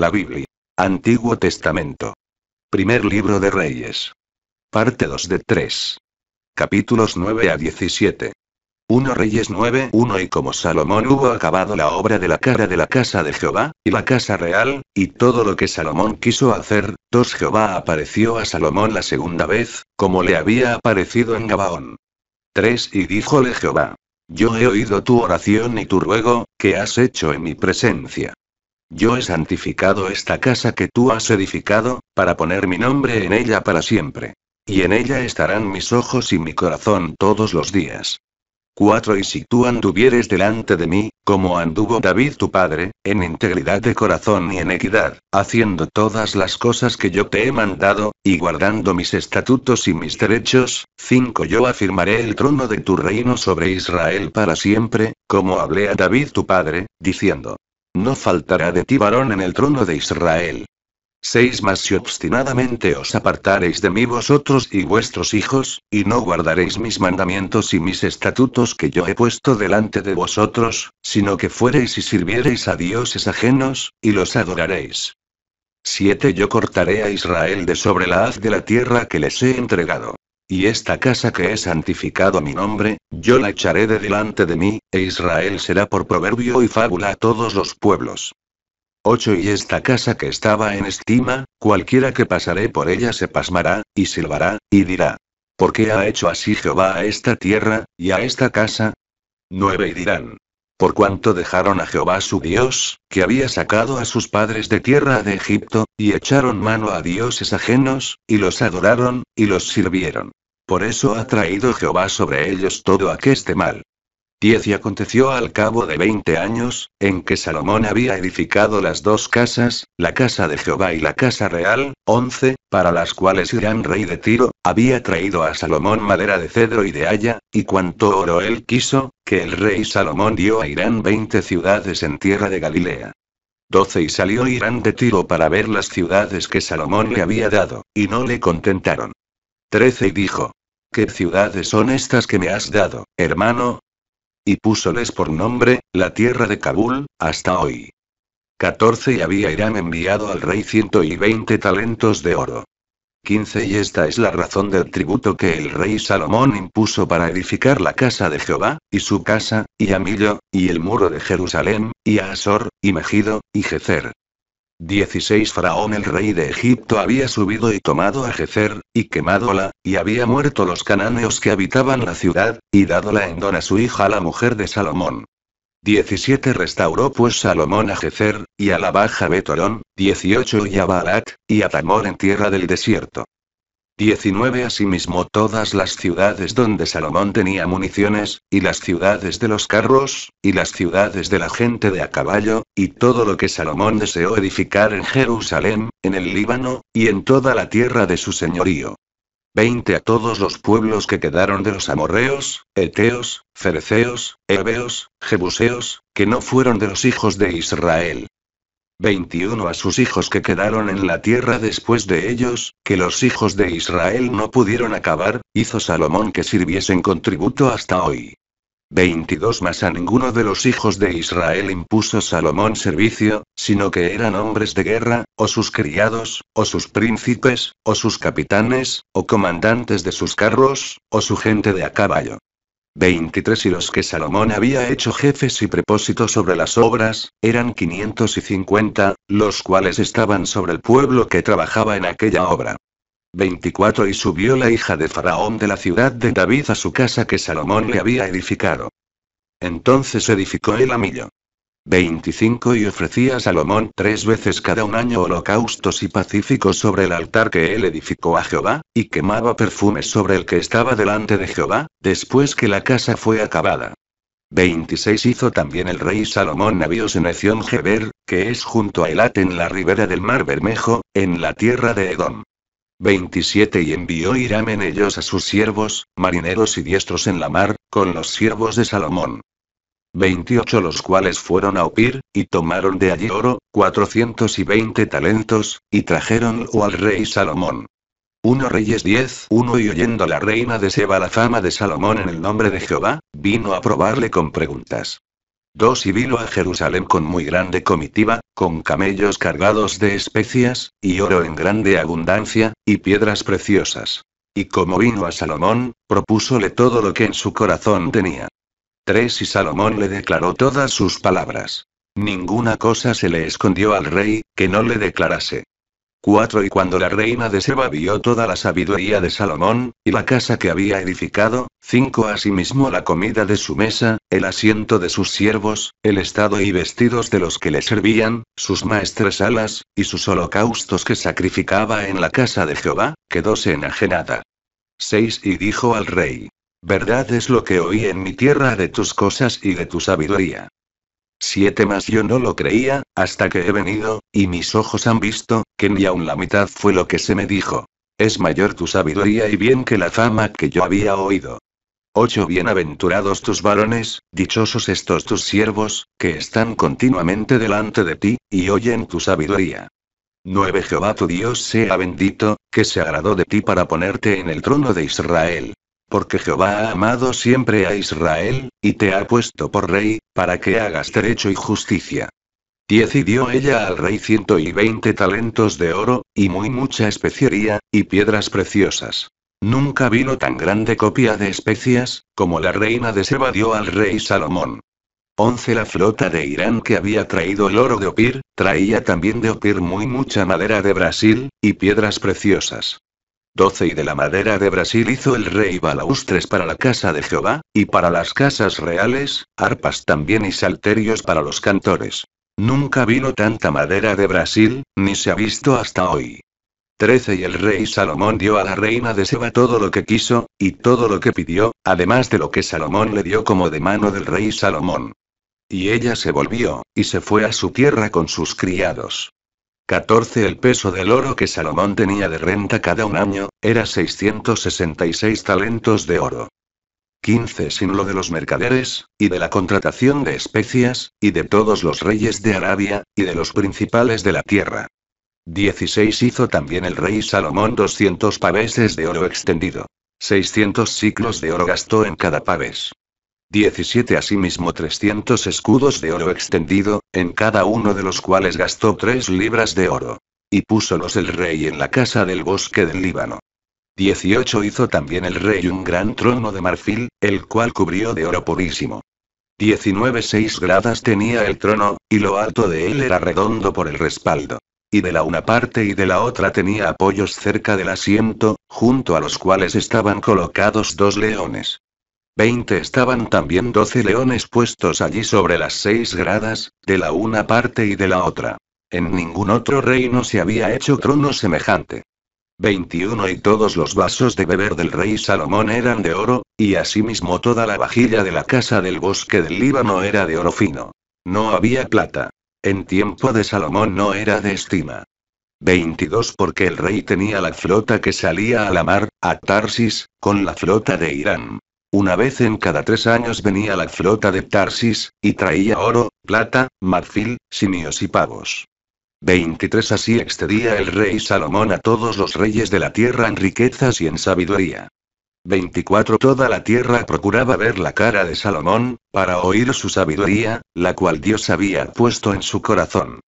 La Biblia. Antiguo Testamento. Primer libro de Reyes. Parte 2 de 3. Capítulos 9 a 17. 1 Reyes 9, 1 Y como Salomón hubo acabado la obra de la cara de la casa de Jehová, y la casa real, y todo lo que Salomón quiso hacer, 2 Jehová apareció a Salomón la segunda vez, como le había aparecido en Gabaón. 3 Y díjole Jehová, yo he oído tu oración y tu ruego, que has hecho en mi presencia. Yo he santificado esta casa que tú has edificado, para poner mi nombre en ella para siempre. Y en ella estarán mis ojos y mi corazón todos los días. 4. Y si tú anduvieres delante de mí, como anduvo David tu padre, en integridad de corazón y en equidad, haciendo todas las cosas que yo te he mandado, y guardando mis estatutos y mis derechos, 5. Yo afirmaré el trono de tu reino sobre Israel para siempre, como hablé a David tu padre, diciendo, no faltará de ti varón en el trono de Israel. 6 más si obstinadamente os apartaréis de mí vosotros y vuestros hijos, y no guardaréis mis mandamientos y mis estatutos que yo he puesto delante de vosotros, sino que fuereis y sirviereis a dioses ajenos, y los adoraréis. 7 Yo cortaré a Israel de sobre la haz de la tierra que les he entregado. Y esta casa que he santificado a mi nombre, yo la echaré de delante de mí, e Israel será por proverbio y fábula a todos los pueblos. 8. Y esta casa que estaba en estima, cualquiera que pasaré por ella se pasmará, y silbará, y dirá, ¿por qué ha hecho así Jehová a esta tierra, y a esta casa? 9. Y dirán, por cuanto dejaron a Jehová su Dios, que había sacado a sus padres de tierra de Egipto, y echaron mano a dioses ajenos, y los adoraron, y los sirvieron. Por eso ha traído Jehová sobre ellos todo aqueste mal. 10 y aconteció al cabo de veinte años, en que Salomón había edificado las dos casas, la casa de Jehová y la casa real, 11, para las cuales Irán rey de Tiro, había traído a Salomón madera de cedro y de haya, y cuanto oro él quiso, que el rey Salomón dio a Irán veinte ciudades en tierra de Galilea. 12 Y salió Irán de Tiro para ver las ciudades que Salomón le había dado, y no le contentaron. 13 Y dijo, ¿Qué ciudades son estas que me has dado, hermano? y púsoles por nombre, la tierra de Kabul, hasta hoy. 14 y había Irán enviado al rey 120 talentos de oro. 15 Y esta es la razón del tributo que el rey Salomón impuso para edificar la casa de Jehová, y su casa, y a y el muro de Jerusalén, y a Asor, y Megido, y Gezer. 16 Faraón el rey de Egipto había subido y tomado a Jezer, y quemádola, y había muerto los cananeos que habitaban la ciudad, y dádola en don a su hija la mujer de Salomón. 17 Restauró pues Salomón a Jezer, y a la baja Betorón, 18 y a Balat, y a Tamor en tierra del desierto. 19 Asimismo todas las ciudades donde Salomón tenía municiones, y las ciudades de los carros, y las ciudades de la gente de a caballo, y todo lo que Salomón deseó edificar en Jerusalén, en el Líbano, y en toda la tierra de su señorío. 20 A todos los pueblos que quedaron de los amorreos, eteos, fereceos, heveos, jebuseos, que no fueron de los hijos de Israel 21 a sus hijos que quedaron en la tierra después de ellos, que los hijos de Israel no pudieron acabar, hizo Salomón que sirviesen con tributo hasta hoy. 22 más a ninguno de los hijos de Israel impuso Salomón servicio, sino que eran hombres de guerra, o sus criados, o sus príncipes, o sus capitanes, o comandantes de sus carros, o su gente de a caballo. 23 y los que Salomón había hecho jefes y prepósitos sobre las obras, eran 550, los cuales estaban sobre el pueblo que trabajaba en aquella obra. 24 y subió la hija de Faraón de la ciudad de David a su casa que Salomón le había edificado. Entonces edificó el amillo. 25 y ofrecía a Salomón tres veces cada un año holocaustos y pacíficos sobre el altar que él edificó a Jehová, y quemaba perfumes sobre el que estaba delante de Jehová, después que la casa fue acabada. 26 hizo también el rey Salomón navíos en Ezión Geber, que es junto a Elat en la ribera del mar Bermejo, en la tierra de Edom. 27 Y envió Hiram en ellos a sus siervos, marineros y diestros en la mar, con los siervos de Salomón. 28 los cuales fueron a Opir, y tomaron de allí oro, 420 talentos, y trajeronlo al rey Salomón. 1 Reyes 10 1 Y oyendo la reina de Seba la fama de Salomón en el nombre de Jehová, vino a probarle con preguntas. 2 Y vino a Jerusalén con muy grande comitiva, con camellos cargados de especias, y oro en grande abundancia, y piedras preciosas. Y como vino a Salomón, propúsole todo lo que en su corazón tenía. 3 y Salomón le declaró todas sus palabras. Ninguna cosa se le escondió al rey, que no le declarase. 4 Y cuando la reina de Seba vio toda la sabiduría de Salomón, y la casa que había edificado, 5 Asimismo la comida de su mesa, el asiento de sus siervos, el estado y vestidos de los que le servían, sus alas, y sus holocaustos que sacrificaba en la casa de Jehová, quedóse enajenada. 6 Y dijo al rey, Verdad es lo que oí en mi tierra de tus cosas y de tu sabiduría. Siete más yo no lo creía, hasta que he venido, y mis ojos han visto, que ni aun la mitad fue lo que se me dijo. Es mayor tu sabiduría y bien que la fama que yo había oído. Ocho bienaventurados tus varones, dichosos estos tus siervos, que están continuamente delante de ti, y oyen tu sabiduría. 9. Jehová tu Dios sea bendito, que se agradó de ti para ponerte en el trono de Israel porque Jehová ha amado siempre a Israel, y te ha puesto por rey, para que hagas derecho y justicia. Diez y dio ella al rey ciento y veinte talentos de oro, y muy mucha especiería, y piedras preciosas. Nunca vino tan grande copia de especias, como la reina de Seba dio al rey Salomón. 11. La flota de Irán que había traído el oro de Opir, traía también de Opir muy mucha madera de Brasil, y piedras preciosas. 12 y de la madera de Brasil hizo el rey balaustres para la casa de Jehová, y para las casas reales, arpas también y salterios para los cantores. Nunca vino tanta madera de Brasil, ni se ha visto hasta hoy. 13 Y el rey Salomón dio a la reina de Seba todo lo que quiso, y todo lo que pidió, además de lo que Salomón le dio como de mano del rey Salomón. Y ella se volvió, y se fue a su tierra con sus criados. 14. El peso del oro que Salomón tenía de renta cada un año, era 666 talentos de oro. 15. Sin lo de los mercaderes, y de la contratación de especias, y de todos los reyes de Arabia, y de los principales de la tierra. 16. Hizo también el rey Salomón 200 paveses de oro extendido. 600 ciclos de oro gastó en cada paves. 17 asimismo 300 escudos de oro extendido, en cada uno de los cuales gastó tres libras de oro. Y púsolos el rey en la casa del bosque del Líbano. 18 hizo también el rey un gran trono de marfil, el cual cubrió de oro purísimo. 19 seis gradas tenía el trono, y lo alto de él era redondo por el respaldo. Y de la una parte y de la otra tenía apoyos cerca del asiento, junto a los cuales estaban colocados dos leones. Veinte estaban también doce leones puestos allí sobre las seis gradas, de la una parte y de la otra. En ningún otro reino se había hecho trono semejante. 21 y todos los vasos de beber del rey Salomón eran de oro, y asimismo toda la vajilla de la casa del bosque del Líbano era de oro fino. No había plata. En tiempo de Salomón no era de estima. 22 porque el rey tenía la flota que salía a la mar, a Tarsis, con la flota de Irán. Una vez en cada tres años venía la flota de Tarsis, y traía oro, plata, marfil, simios y pavos. 23 Así excedía el rey Salomón a todos los reyes de la tierra en riquezas y en sabiduría. 24 Toda la tierra procuraba ver la cara de Salomón, para oír su sabiduría, la cual Dios había puesto en su corazón.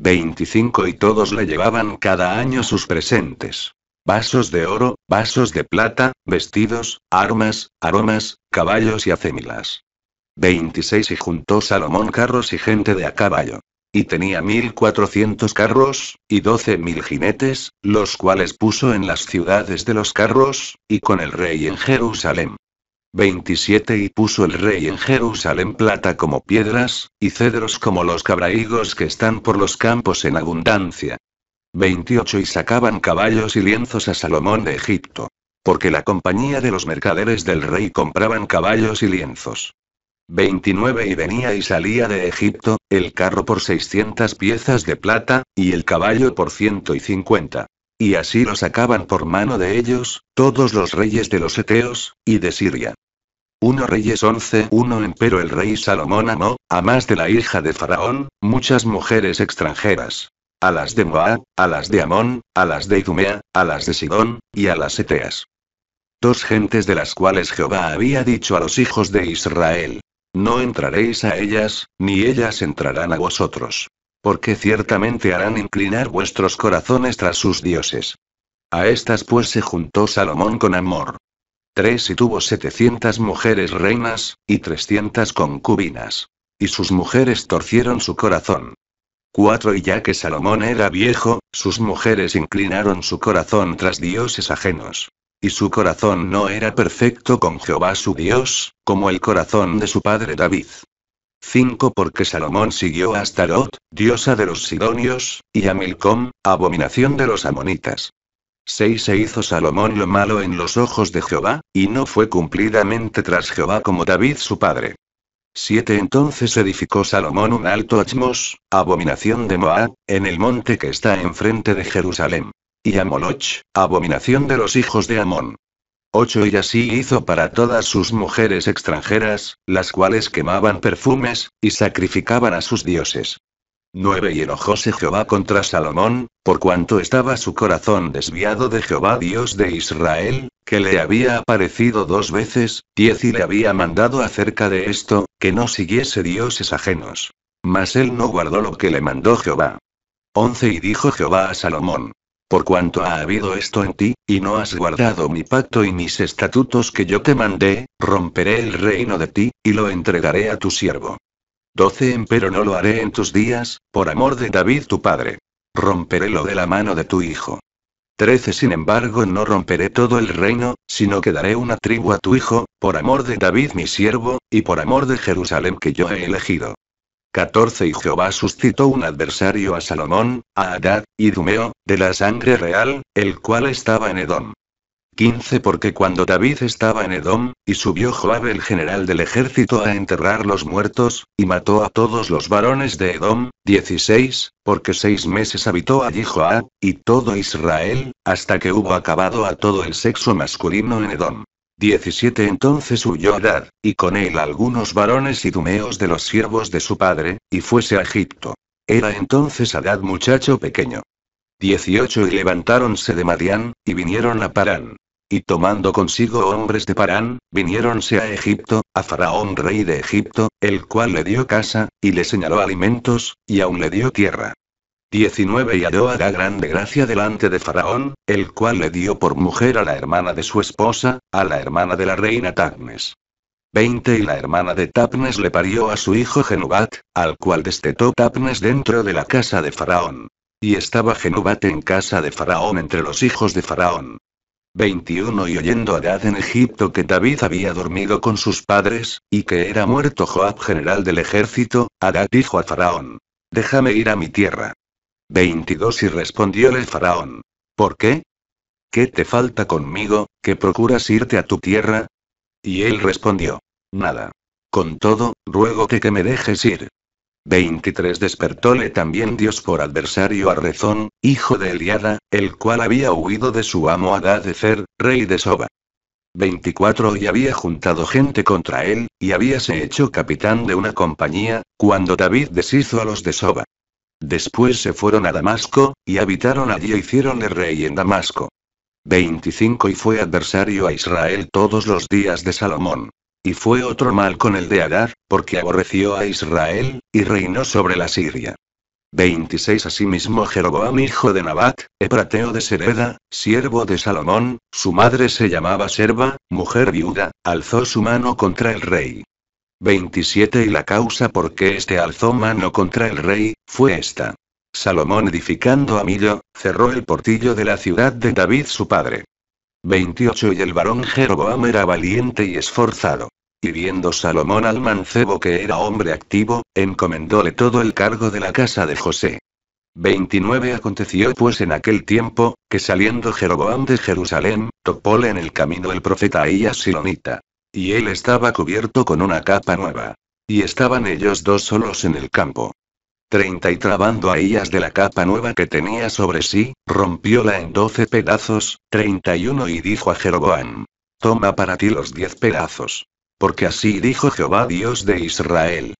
25 Y todos le llevaban cada año sus presentes. Vasos de oro, vasos de plata, vestidos, armas, aromas, caballos y acémilas. 26 y juntó Salomón carros y gente de a caballo. Y tenía cuatrocientos carros, y doce mil jinetes, los cuales puso en las ciudades de los carros, y con el rey en Jerusalén. 27 Y puso el rey en Jerusalén plata como piedras, y cedros como los cabraigos que están por los campos en abundancia, 28 y sacaban caballos y lienzos a Salomón de Egipto. Porque la compañía de los mercaderes del rey compraban caballos y lienzos. 29 y venía y salía de Egipto, el carro por 600 piezas de plata, y el caballo por 150. Y así lo sacaban por mano de ellos, todos los reyes de los Eteos, y de Siria. 1 Reyes 11 uno Empero el rey Salomón amó, a más de la hija de Faraón, muchas mujeres extranjeras, a las de Moab, a las de Amón, a las de Idumea, a las de Sidón, y a las Eteas. Dos gentes de las cuales Jehová había dicho a los hijos de Israel, no entraréis a ellas, ni ellas entrarán a vosotros. Porque ciertamente harán inclinar vuestros corazones tras sus dioses. A estas pues se juntó Salomón con Amor. Tres y tuvo setecientas mujeres reinas, y trescientas concubinas. Y sus mujeres torcieron su corazón. 4 Y ya que Salomón era viejo, sus mujeres inclinaron su corazón tras dioses ajenos. Y su corazón no era perfecto con Jehová su Dios, como el corazón de su padre David. 5 Porque Salomón siguió a Astarot, diosa de los Sidonios, y a Milcom, abominación de los amonitas. 6 Se hizo Salomón lo malo en los ojos de Jehová, y no fue cumplidamente tras Jehová como David su padre. 7 Entonces edificó Salomón un alto Achmos, abominación de Moab, en el monte que está enfrente de Jerusalén. Y Amoloch, abominación de los hijos de Amón. 8 Y así hizo para todas sus mujeres extranjeras, las cuales quemaban perfumes, y sacrificaban a sus dioses. 9 Y enojóse Jehová contra Salomón, por cuanto estaba su corazón desviado de Jehová Dios de Israel, que le había aparecido dos veces, diez y le había mandado acerca de esto, que no siguiese dioses ajenos. Mas él no guardó lo que le mandó Jehová. Once Y dijo Jehová a Salomón, por cuanto ha habido esto en ti, y no has guardado mi pacto y mis estatutos que yo te mandé, romperé el reino de ti, y lo entregaré a tu siervo. Doce, Empero no lo haré en tus días, por amor de David tu padre. Romperé lo de la mano de tu hijo. 13 Sin embargo no romperé todo el reino, sino que daré una tribu a tu hijo, por amor de David mi siervo, y por amor de Jerusalén que yo he elegido. 14 Y Jehová suscitó un adversario a Salomón, a Adad, y Dumeo, de la sangre real, el cual estaba en Edom. 15 Porque cuando David estaba en Edom, y subió Joab el general del ejército a enterrar los muertos, y mató a todos los varones de Edom, 16, porque seis meses habitó allí Joab, y todo Israel, hasta que hubo acabado a todo el sexo masculino en Edom. 17 Entonces huyó Adad, y con él algunos varones dumeos de los siervos de su padre, y fuese a Egipto. Era entonces Adad muchacho pequeño. 18 Y levantáronse de Madián, y vinieron a Parán y tomando consigo hombres de Parán, viniéronse a Egipto, a Faraón rey de Egipto, el cual le dio casa, y le señaló alimentos, y aún le dio tierra. 19 Y halló da grande gracia delante de Faraón, el cual le dio por mujer a la hermana de su esposa, a la hermana de la reina Tapnes. 20 Y la hermana de Tapnes le parió a su hijo Genubat, al cual destetó Tapnes dentro de la casa de Faraón. Y estaba Genubat en casa de Faraón entre los hijos de Faraón. 21 y oyendo a en Egipto que David había dormido con sus padres, y que era muerto Joab general del ejército, Adad dijo a Faraón, Déjame ir a mi tierra. 22 Y respondióle Faraón, ¿por qué? ¿Qué te falta conmigo, que procuras irte a tu tierra? Y él respondió, Nada. Con todo, ruego que me dejes ir, 23 Despertóle también Dios por adversario a Rezón, hijo de Eliada, el cual había huido de su amo Adadecer, rey de Soba. 24 Y había juntado gente contra él, y habíase hecho capitán de una compañía, cuando David deshizo a los de Soba. Después se fueron a Damasco, y habitaron allí e hicieronle rey en Damasco. 25 Y fue adversario a Israel todos los días de Salomón. Y fue otro mal con el de Adar, porque aborreció a Israel, y reinó sobre la Siria. 26 Asimismo Jeroboam hijo de Nabat, heprateo de Sereda, siervo de Salomón, su madre se llamaba Serva, mujer viuda, alzó su mano contra el rey. 27 Y la causa por qué este alzó mano contra el rey, fue esta. Salomón edificando a Millo, cerró el portillo de la ciudad de David su padre. 28 y el varón Jeroboam era valiente y esforzado. Y viendo Salomón al mancebo que era hombre activo, encomendóle todo el cargo de la casa de José. 29 Aconteció pues en aquel tiempo, que saliendo Jeroboam de Jerusalén, topóle en el camino el profeta Ahías Silonita. Y él estaba cubierto con una capa nueva. Y estaban ellos dos solos en el campo. Treinta y trabando a ellas de la capa nueva que tenía sobre sí, rompióla en doce pedazos, treinta y uno y dijo a Jeroboam, Toma para ti los diez pedazos. Porque así dijo Jehová Dios de Israel.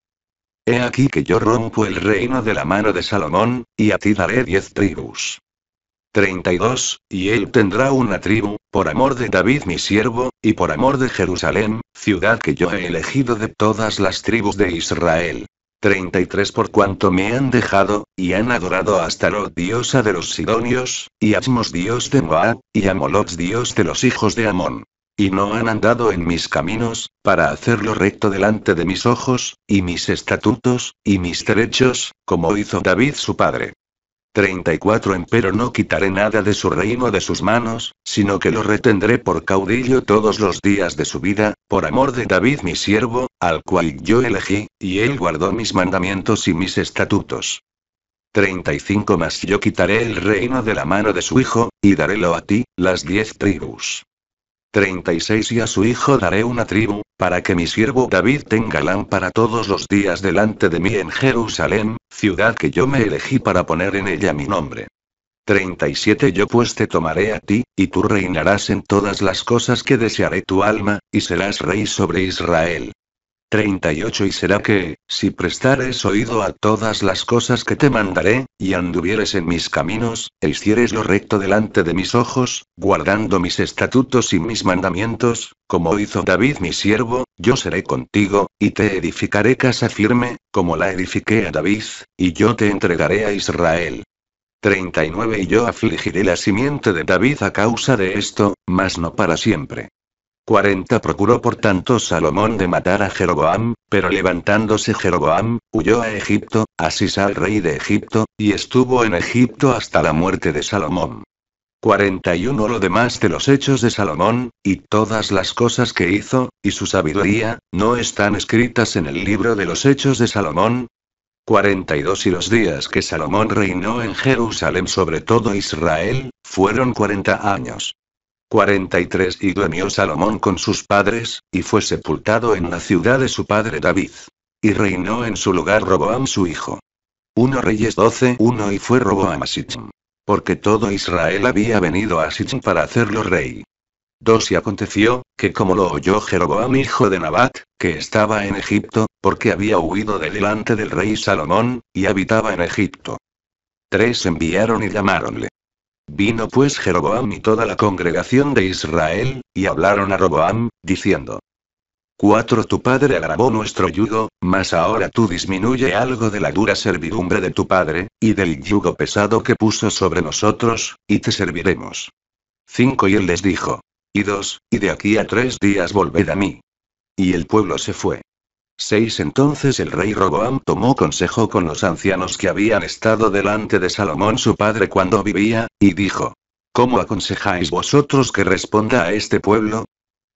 He aquí que yo rompo el reino de la mano de Salomón, y a ti daré diez tribus. 32. Y él tendrá una tribu, por amor de David mi siervo, y por amor de Jerusalén, ciudad que yo he elegido de todas las tribus de Israel. 33 por cuanto me han dejado, y han adorado hasta Astaroth diosa de los Sidonios, y a Asmos dios de Moab, y a Moloch dios de los hijos de Amón. Y no han andado en mis caminos, para hacerlo recto delante de mis ojos, y mis estatutos, y mis derechos, como hizo David su padre. 34 Empero no quitaré nada de su reino de sus manos, sino que lo retendré por caudillo todos los días de su vida, por amor de David mi siervo, al cual yo elegí, y él guardó mis mandamientos y mis estatutos. 35 Más yo quitaré el reino de la mano de su hijo, y darélo a ti, las diez tribus. 36 Y a su hijo daré una tribu, para que mi siervo David tenga lámpara todos los días delante de mí en Jerusalén, ciudad que yo me elegí para poner en ella mi nombre. 37 Yo pues te tomaré a ti, y tú reinarás en todas las cosas que desearé tu alma, y serás rey sobre Israel. 38 Y será que, si prestares oído a todas las cosas que te mandaré, y anduvieres en mis caminos, e hicieres lo recto delante de mis ojos, guardando mis estatutos y mis mandamientos, como hizo David mi siervo, yo seré contigo, y te edificaré casa firme, como la edifiqué a David, y yo te entregaré a Israel. 39 Y yo afligiré la simiente de David a causa de esto, mas no para siempre. 40 Procuró por tanto Salomón de matar a Jeroboam, pero levantándose Jeroboam, huyó a Egipto, así Sisal rey de Egipto, y estuvo en Egipto hasta la muerte de Salomón. 41 Lo demás de los hechos de Salomón, y todas las cosas que hizo, y su sabiduría, no están escritas en el libro de los hechos de Salomón. 42 Y los días que Salomón reinó en Jerusalén sobre todo Israel, fueron 40 años. 43 Y durmió Salomón con sus padres, y fue sepultado en la ciudad de su padre David. Y reinó en su lugar Roboam su hijo. 1 Reyes 12 1 Y fue Roboam a Sichem Porque todo Israel había venido a Sichem para hacerlo rey. 2 Y aconteció, que como lo oyó Jeroboam hijo de Nabat, que estaba en Egipto, porque había huido de delante del rey Salomón, y habitaba en Egipto. 3 Enviaron y llamáronle. Vino pues Jeroboam y toda la congregación de Israel, y hablaron a Roboam, diciendo, Cuatro Tu padre agravó nuestro yugo, mas ahora tú disminuye algo de la dura servidumbre de tu padre, y del yugo pesado que puso sobre nosotros, y te serviremos. Cinco Y él les dijo, y dos, y de aquí a tres días volved a mí. Y el pueblo se fue. 6 Entonces el rey Roboam tomó consejo con los ancianos que habían estado delante de Salomón su padre cuando vivía, y dijo, ¿Cómo aconsejáis vosotros que responda a este pueblo?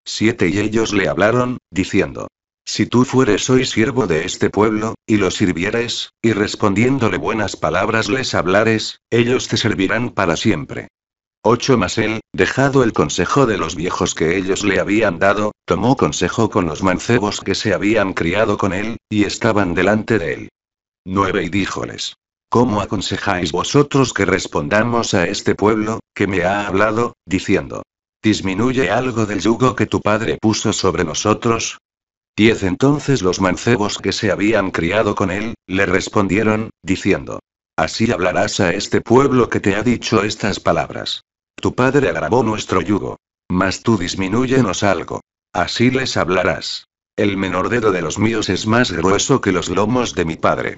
7 Y ellos le hablaron, diciendo, Si tú fueres hoy siervo de este pueblo, y lo sirvieres, y respondiéndole buenas palabras les hablares, ellos te servirán para siempre. 8 más él, dejado el consejo de los viejos que ellos le habían dado, tomó consejo con los mancebos que se habían criado con él, y estaban delante de él. 9 y díjoles. ¿Cómo aconsejáis vosotros que respondamos a este pueblo, que me ha hablado, diciendo, disminuye algo del yugo que tu padre puso sobre nosotros? 10 Entonces los mancebos que se habían criado con él, le respondieron, diciendo, Así hablarás a este pueblo que te ha dicho estas palabras. Tu padre agravó nuestro yugo. Mas tú disminúyenos algo. Así les hablarás. El menor dedo de los míos es más grueso que los lomos de mi padre.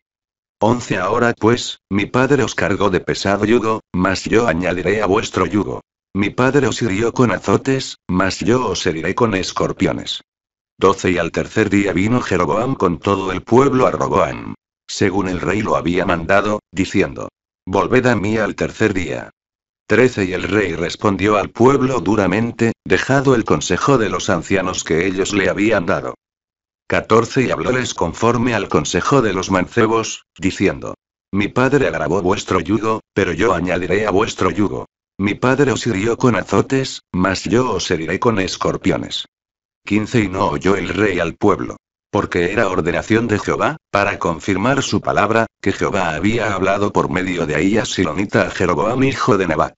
Once ahora pues, mi padre os cargó de pesado yugo, mas yo añadiré a vuestro yugo. Mi padre os hirió con azotes, mas yo os heriré con escorpiones. Doce y al tercer día vino Jeroboam con todo el pueblo a Roboam. Según el rey lo había mandado, diciendo, Volved a mí al tercer día, 13 y el rey respondió al pueblo duramente, dejado el consejo de los ancianos que ellos le habían dado. 14 y hablóles conforme al consejo de los mancebos, diciendo, Mi padre agravó vuestro yugo, pero yo añadiré a vuestro yugo. Mi padre os hirió con azotes, mas yo os heriré con escorpiones. 15. y no oyó el rey al pueblo porque era ordenación de Jehová, para confirmar su palabra, que Jehová había hablado por medio de a Silonita a Jeroboam hijo de Nebat.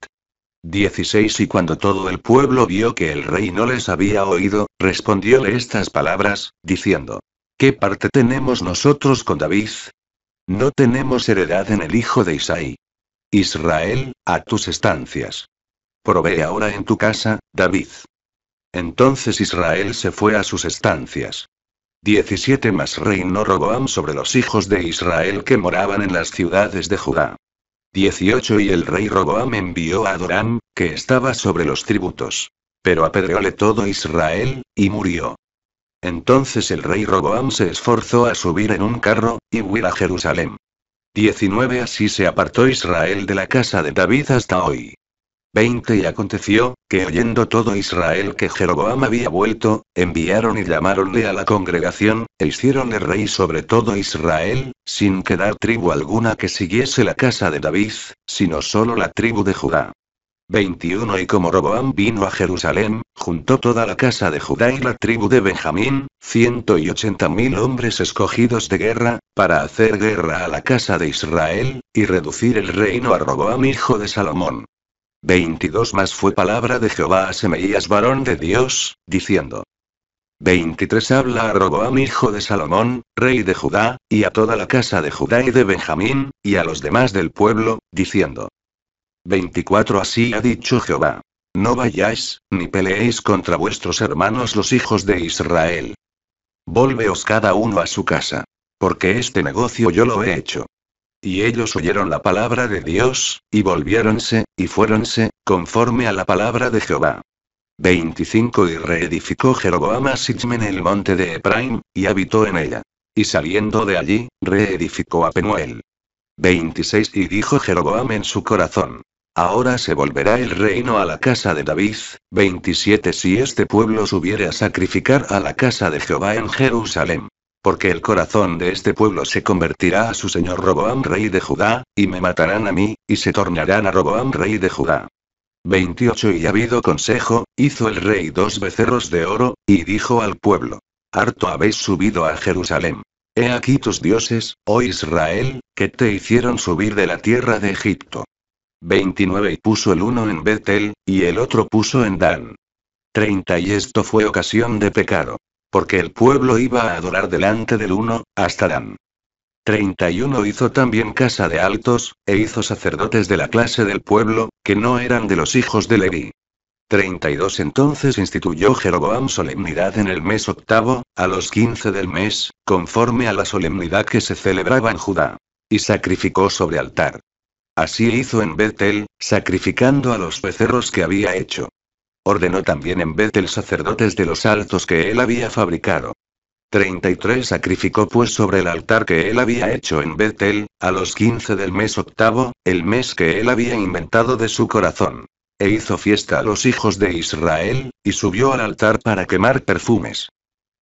16 Y cuando todo el pueblo vio que el rey no les había oído, respondióle estas palabras, diciendo, ¿Qué parte tenemos nosotros con David? No tenemos heredad en el hijo de Isaí. Israel, a tus estancias. Provee ahora en tu casa, David. Entonces Israel se fue a sus estancias. 17 más reinó Roboam sobre los hijos de Israel que moraban en las ciudades de Judá. 18 Y el rey Roboam envió a Adoram, que estaba sobre los tributos. Pero apedreóle todo Israel, y murió. Entonces el rey Roboam se esforzó a subir en un carro, y huir a Jerusalén. 19 Así se apartó Israel de la casa de David hasta hoy. 20 Y aconteció, que oyendo todo Israel que Jeroboam había vuelto, enviaron y llamaronle a la congregación, e hicieronle rey sobre todo Israel, sin quedar tribu alguna que siguiese la casa de David, sino solo la tribu de Judá. 21 Y como Roboam vino a Jerusalén, juntó toda la casa de Judá y la tribu de Benjamín, ciento y ochenta mil hombres escogidos de guerra, para hacer guerra a la casa de Israel, y reducir el reino a Roboam hijo de Salomón. 22 más fue palabra de Jehová a Semeías varón de Dios, diciendo. 23 Habla a Roboam hijo de Salomón, rey de Judá, y a toda la casa de Judá y de Benjamín, y a los demás del pueblo, diciendo. 24 Así ha dicho Jehová. No vayáis, ni peleéis contra vuestros hermanos los hijos de Israel. Volveos cada uno a su casa. Porque este negocio yo lo he hecho. Y ellos oyeron la palabra de Dios, y volviéronse, y fuéronse, conforme a la palabra de Jehová. 25 Y reedificó Jeroboam a en el monte de Ephraim, y habitó en ella. Y saliendo de allí, reedificó a Penuel. 26 Y dijo Jeroboam en su corazón, Ahora se volverá el reino a la casa de David. 27 Si este pueblo subiere a sacrificar a la casa de Jehová en Jerusalén, porque el corazón de este pueblo se convertirá a su señor Roboam rey de Judá, y me matarán a mí, y se tornarán a Roboam rey de Judá. 28 Y habido consejo, hizo el rey dos becerros de oro, y dijo al pueblo, harto habéis subido a Jerusalén. He aquí tus dioses, oh Israel, que te hicieron subir de la tierra de Egipto. 29 Y puso el uno en Betel, y el otro puso en Dan. 30 Y esto fue ocasión de pecado porque el pueblo iba a adorar delante del uno, hasta Dan. 31 hizo también casa de altos, e hizo sacerdotes de la clase del pueblo, que no eran de los hijos de Levi. 32 Entonces instituyó Jeroboam solemnidad en el mes octavo, a los 15 del mes, conforme a la solemnidad que se celebraba en Judá. Y sacrificó sobre altar. Así hizo en Betel, sacrificando a los becerros que había hecho. Ordenó también en Betel sacerdotes de los altos que él había fabricado. 33 Sacrificó pues sobre el altar que él había hecho en Betel, a los 15 del mes octavo, el mes que él había inventado de su corazón. E hizo fiesta a los hijos de Israel, y subió al altar para quemar perfumes.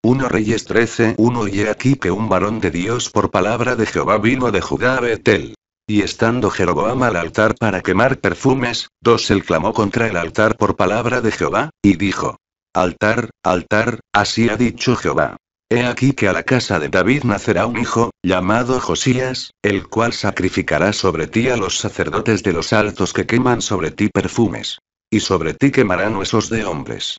1 Reyes 13 1 Y aquí que un varón de Dios por palabra de Jehová vino de Judá a Betel, y estando Jeroboam al altar para quemar perfumes, dos él clamó contra el altar por palabra de Jehová, y dijo, Altar, altar, así ha dicho Jehová. He aquí que a la casa de David nacerá un hijo, llamado Josías, el cual sacrificará sobre ti a los sacerdotes de los altos que queman sobre ti perfumes. Y sobre ti quemarán huesos de hombres.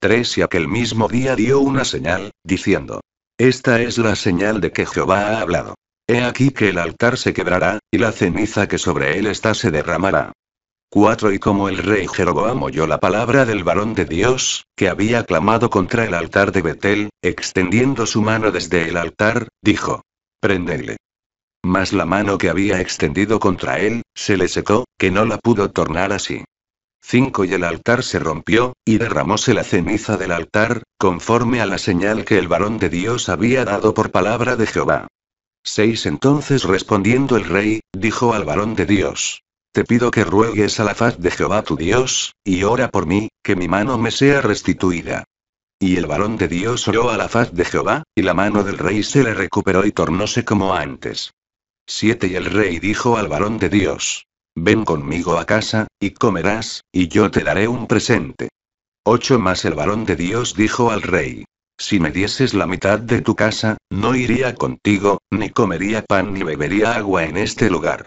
3. Y aquel mismo día dio una señal, diciendo, Esta es la señal de que Jehová ha hablado. He aquí que el altar se quebrará, y la ceniza que sobre él está se derramará. 4. Y como el rey Jeroboam oyó la palabra del varón de Dios, que había clamado contra el altar de Betel, extendiendo su mano desde el altar, dijo, prendele. Mas la mano que había extendido contra él, se le secó, que no la pudo tornar así. 5. Y el altar se rompió, y derramóse la ceniza del altar, conforme a la señal que el varón de Dios había dado por palabra de Jehová. 6 entonces respondiendo el rey, dijo al varón de Dios. Te pido que ruegues a la faz de Jehová tu Dios, y ora por mí, que mi mano me sea restituida. Y el varón de Dios oró a la faz de Jehová, y la mano del rey se le recuperó y tornóse como antes. 7. Y el rey dijo al varón de Dios, Ven conmigo a casa, y comerás, y yo te daré un presente. 8. Más el varón de Dios dijo al rey, si me dieses la mitad de tu casa, no iría contigo, ni comería pan ni bebería agua en este lugar.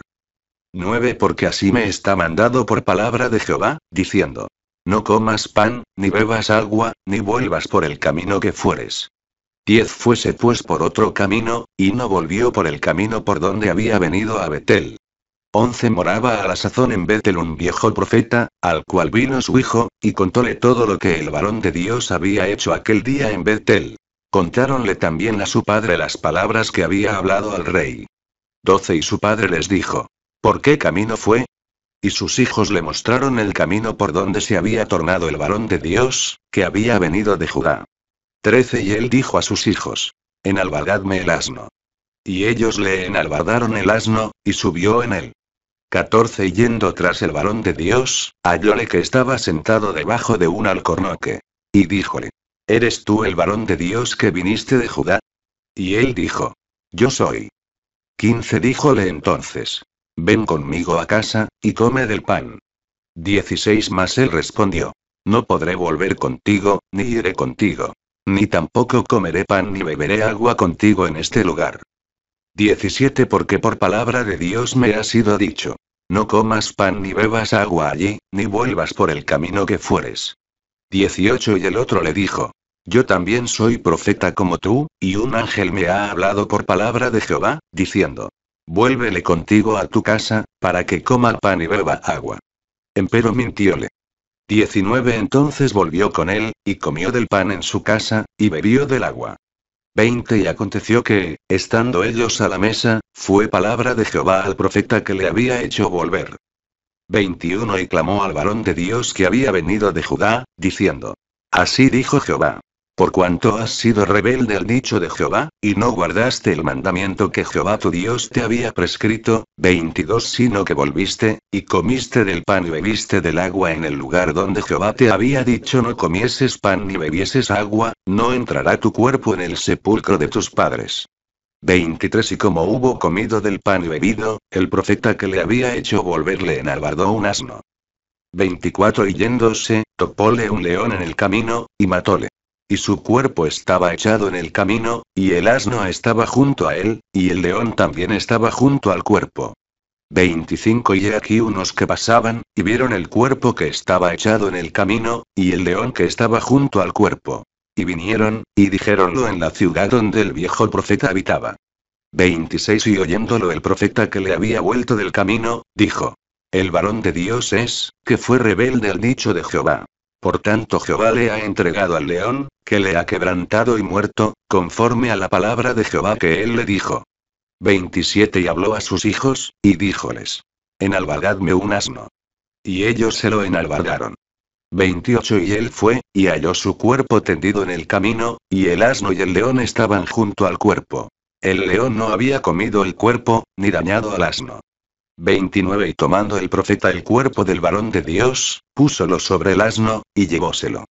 9. Porque así me está mandado por palabra de Jehová, diciendo, No comas pan, ni bebas agua, ni vuelvas por el camino que fueres. 10. Fuese pues por otro camino, y no volvió por el camino por donde había venido a Betel, Once moraba a la sazón en Betel un viejo profeta, al cual vino su hijo, y contóle todo lo que el varón de Dios había hecho aquel día en Betel. Contáronle también a su padre las palabras que había hablado al rey. Doce y su padre les dijo, ¿por qué camino fue? Y sus hijos le mostraron el camino por donde se había tornado el varón de Dios, que había venido de Judá. Trece y él dijo a sus hijos, enalbardadme el asno. Y ellos le enalbardaron el asno, y subió en él. 14 Yendo tras el varón de Dios, hallóle que estaba sentado debajo de un alcornoque. Y díjole, ¿Eres tú el varón de Dios que viniste de Judá? Y él dijo, Yo soy. 15 Díjole entonces, Ven conmigo a casa, y come del pan. 16 Mas él respondió, No podré volver contigo, ni iré contigo. Ni tampoco comeré pan ni beberé agua contigo en este lugar. 17 Porque por palabra de Dios me ha sido dicho. No comas pan ni bebas agua allí, ni vuelvas por el camino que fueres. 18 Y el otro le dijo, Yo también soy profeta como tú, y un ángel me ha hablado por palabra de Jehová, diciendo, Vuélvele contigo a tu casa, para que coma pan y beba agua. Empero mintióle. 19 Entonces volvió con él, y comió del pan en su casa, y bebió del agua. 20 Y aconteció que, estando ellos a la mesa, fue palabra de Jehová al profeta que le había hecho volver. 21 Y clamó al varón de Dios que había venido de Judá, diciendo, Así dijo Jehová, por cuanto has sido rebelde al dicho de Jehová, y no guardaste el mandamiento que Jehová tu Dios te había prescrito, 22 sino que volviste, y comiste del pan y bebiste del agua en el lugar donde Jehová te había dicho no comieses pan ni bebieses agua, no entrará tu cuerpo en el sepulcro de tus padres. 23 Y como hubo comido del pan y bebido, el profeta que le había hecho volverle enalbardó un asno. 24 Y yéndose, topóle un león en el camino, y matóle y su cuerpo estaba echado en el camino, y el asno estaba junto a él, y el león también estaba junto al cuerpo. 25 Y aquí unos que pasaban, y vieron el cuerpo que estaba echado en el camino, y el león que estaba junto al cuerpo. Y vinieron, y dijéronlo en la ciudad donde el viejo profeta habitaba. 26 Y oyéndolo el profeta que le había vuelto del camino, dijo, El varón de Dios es, que fue rebelde al dicho de Jehová. Por tanto Jehová le ha entregado al león, que le ha quebrantado y muerto, conforme a la palabra de Jehová que él le dijo. 27 Y habló a sus hijos, y díjoles, Enalbardadme un asno. Y ellos se lo enalbardaron. 28 Y él fue, y halló su cuerpo tendido en el camino, y el asno y el león estaban junto al cuerpo. El león no había comido el cuerpo, ni dañado al asno. 29 Y tomando el profeta el cuerpo del varón de Dios, púsolo sobre el asno, y llevóselo.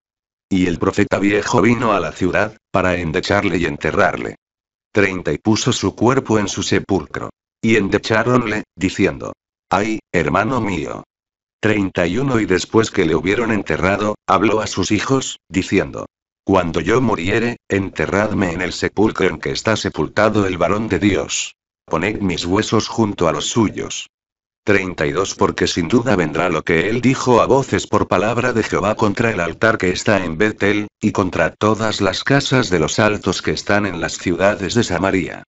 Y el profeta viejo vino a la ciudad, para endecharle y enterrarle. 30 Y puso su cuerpo en su sepulcro. Y endecháronle, diciendo, Ay, hermano mío. 31 Y después que le hubieron enterrado, habló a sus hijos, diciendo, Cuando yo muriere, enterradme en el sepulcro en que está sepultado el varón de Dios. Poned mis huesos junto a los suyos. 32 Porque sin duda vendrá lo que él dijo a voces por palabra de Jehová contra el altar que está en Betel, y contra todas las casas de los altos que están en las ciudades de Samaria.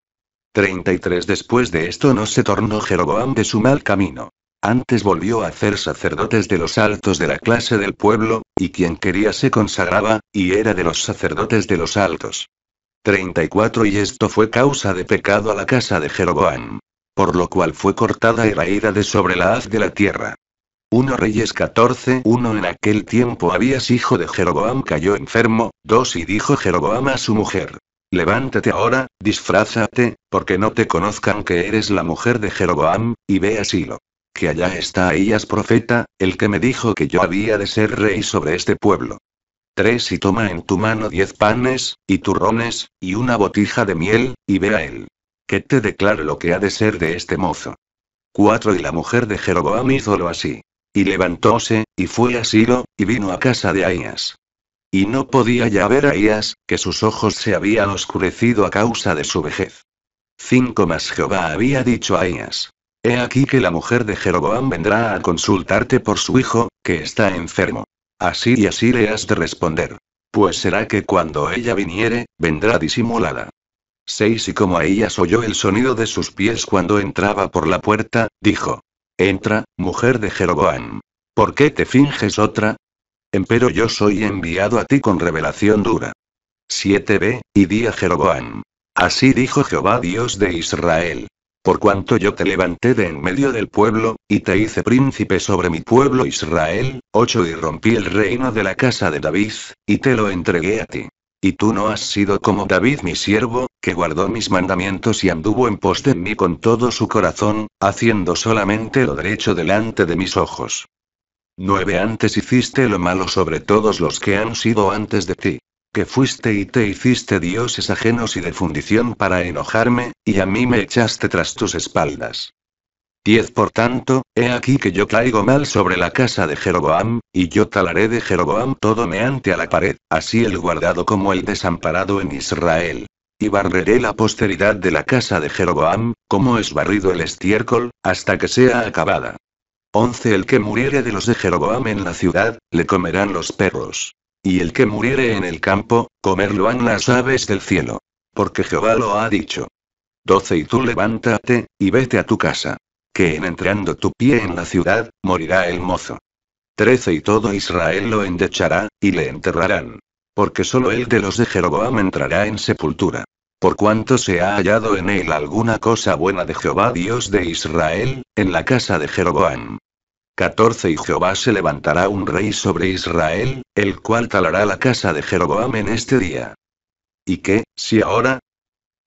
33 Después de esto no se tornó Jeroboam de su mal camino. Antes volvió a hacer sacerdotes de los altos de la clase del pueblo, y quien quería se consagraba, y era de los sacerdotes de los altos. 34 Y esto fue causa de pecado a la casa de Jeroboam por lo cual fue cortada y raída de sobre la haz de la tierra. 1 Reyes 14 1 En aquel tiempo habías hijo de Jeroboam cayó enfermo, 2 Y dijo Jeroboam a su mujer, Levántate ahora, disfrázate, porque no te conozcan que eres la mujer de Jeroboam, y ve Silo. Que allá está ellas profeta, el que me dijo que yo había de ser rey sobre este pueblo. 3 Y toma en tu mano diez panes, y turrones, y una botija de miel, y ve a él. Que te declare lo que ha de ser de este mozo. 4. Y la mujer de Jeroboam hizo lo así. Y levantóse, y fue a Silo, y vino a casa de Aías. Y no podía ya ver a Aías, que sus ojos se habían oscurecido a causa de su vejez. 5. Mas Jehová había dicho a Aías. He aquí que la mujer de Jeroboam vendrá a consultarte por su hijo, que está enfermo. Así y así le has de responder. Pues será que cuando ella viniere, vendrá disimulada. 6 y como a ellas oyó el sonido de sus pies cuando entraba por la puerta, dijo. Entra, mujer de Jeroboam. ¿Por qué te finges otra? Empero yo soy enviado a ti con revelación dura. 7 Ve, y di a Jeroboam. Así dijo Jehová Dios de Israel. Por cuanto yo te levanté de en medio del pueblo, y te hice príncipe sobre mi pueblo Israel, 8 y rompí el reino de la casa de David, y te lo entregué a ti. Y tú no has sido como David mi siervo, que guardó mis mandamientos y anduvo en pos de mí con todo su corazón, haciendo solamente lo derecho delante de mis ojos. 9. Antes hiciste lo malo sobre todos los que han sido antes de ti. Que fuiste y te hiciste dioses ajenos y de fundición para enojarme, y a mí me echaste tras tus espaldas. 10 Por tanto, he aquí que yo caigo mal sobre la casa de Jeroboam, y yo talaré de Jeroboam todo meante a la pared, así el guardado como el desamparado en Israel. Y barreré la posteridad de la casa de Jeroboam, como es barrido el estiércol, hasta que sea acabada. 11 El que muriere de los de Jeroboam en la ciudad, le comerán los perros. Y el que muriere en el campo, comerlo han las aves del cielo. Porque Jehová lo ha dicho. 12 Y tú levántate, y vete a tu casa que en entrando tu pie en la ciudad, morirá el mozo. Trece y todo Israel lo endechará, y le enterrarán. Porque solo él de los de Jeroboam entrará en sepultura. Por cuanto se ha hallado en él alguna cosa buena de Jehová Dios de Israel, en la casa de Jeroboam. 14 Y Jehová se levantará un rey sobre Israel, el cual talará la casa de Jeroboam en este día. Y que, si ahora,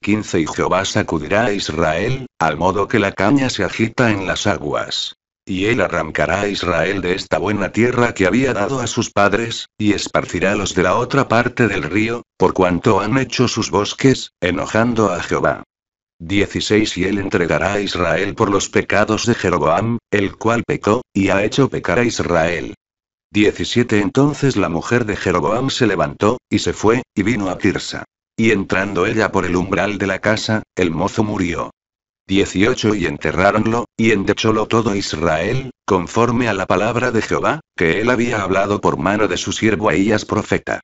15 Y Jehová sacudirá a Israel, al modo que la caña se agita en las aguas. Y él arrancará a Israel de esta buena tierra que había dado a sus padres, y esparcirá los de la otra parte del río, por cuanto han hecho sus bosques, enojando a Jehová. 16 Y él entregará a Israel por los pecados de Jeroboam, el cual pecó, y ha hecho pecar a Israel. 17 Entonces la mujer de Jeroboam se levantó, y se fue, y vino a Tirsa. Y entrando ella por el umbral de la casa, el mozo murió. 18 Y enterraronlo, y endechólo todo Israel, conforme a la palabra de Jehová, que él había hablado por mano de su siervo ellas profeta.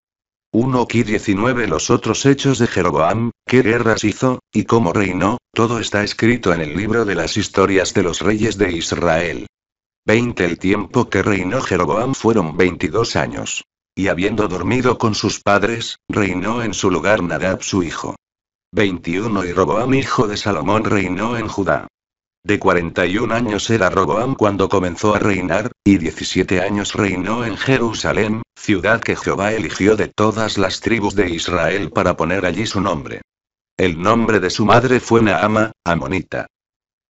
1 y 19 Los otros hechos de Jeroboam, qué guerras hizo, y cómo reinó, todo está escrito en el libro de las historias de los reyes de Israel. 20 El tiempo que reinó Jeroboam fueron 22 años. Y habiendo dormido con sus padres, reinó en su lugar Nadab su hijo. 21 Y Roboam hijo de Salomón reinó en Judá. De 41 años era Roboam cuando comenzó a reinar, y 17 años reinó en Jerusalén, ciudad que Jehová eligió de todas las tribus de Israel para poner allí su nombre. El nombre de su madre fue Naama, amonita.